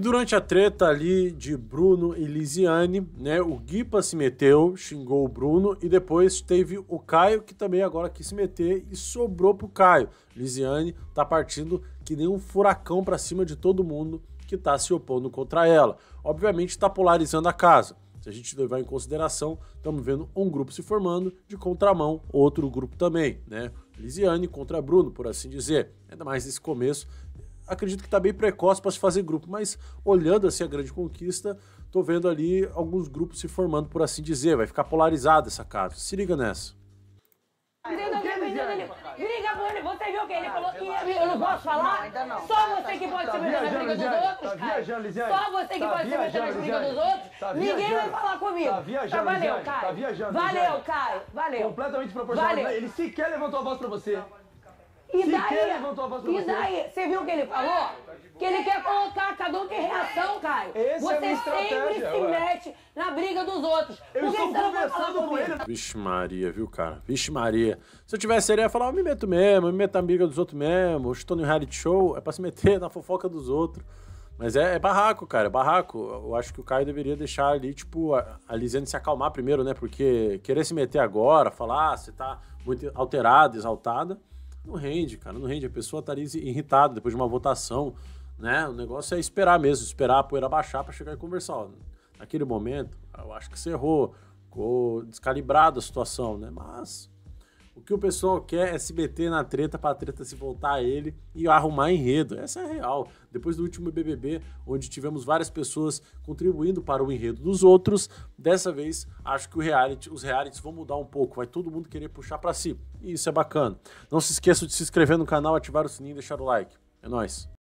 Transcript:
E durante a treta ali de Bruno e Lisiane, né, o Guipa se meteu, xingou o Bruno e depois teve o Caio que também agora quis se meter e sobrou pro Caio. Lisiane tá partindo que nem um furacão para cima de todo mundo que tá se opondo contra ela. Obviamente tá polarizando a casa. Se a gente levar em consideração, estamos vendo um grupo se formando de contramão, outro grupo também, né? Lisiane contra Bruno, por assim dizer. Ainda mais nesse começo, acredito que está bem precoce para se fazer grupo, mas olhando assim a grande conquista, tô vendo ali alguns grupos se formando, por assim dizer. Vai ficar polarizada essa casa. Se liga nessa. Briga Bruno, ele, você viu o que ele falou? Que eu não posso falar? Só você que pode se meter na briga dos outros, tá cara. Só você que tá pode se meter nas brigas dos outros. Tá Ninguém vai falar comigo. Tá, valeu, Caio. Valeu, Caio. Valeu. Completamente proporcional. Ele sequer levantou a voz pra você. E daí, E daí, você viu o que ele falou? Tá que ele quer colocar cada um tem reação, Caio. Esse é você é sempre se ué. mete na briga dos outros. Eu Por que estou conversando com ele. Vixe Maria, viu, cara? Vixe Maria. Se eu tivesse ele, ia falar, eu me meto mesmo, eu me meto na briga dos outros mesmo. Eu estou no reality show, é pra se meter na fofoca dos outros. Mas é, é, barraco, cara, é barraco. Eu acho que o Caio deveria deixar ali, tipo, a, a Lisiane se acalmar primeiro, né? Porque querer se meter agora, falar, ah, você tá muito alterada, exaltada, não rende, cara, não rende. A pessoa ali irritada depois de uma votação, né? O negócio é esperar mesmo, esperar a poeira baixar para chegar e conversar. Ó, naquele momento, eu acho que você errou, ficou descalibrada a situação, né? Mas o que o pessoal quer é se meter na treta para a treta se voltar a ele e arrumar enredo. Essa é a real. Depois do último BBB, onde tivemos várias pessoas contribuindo para o enredo dos outros, dessa vez acho que reality, os realities vão mudar um pouco. Vai todo mundo querer puxar para si. E isso é bacana. Não se esqueça de se inscrever no canal, ativar o sininho e deixar o like. É nóis.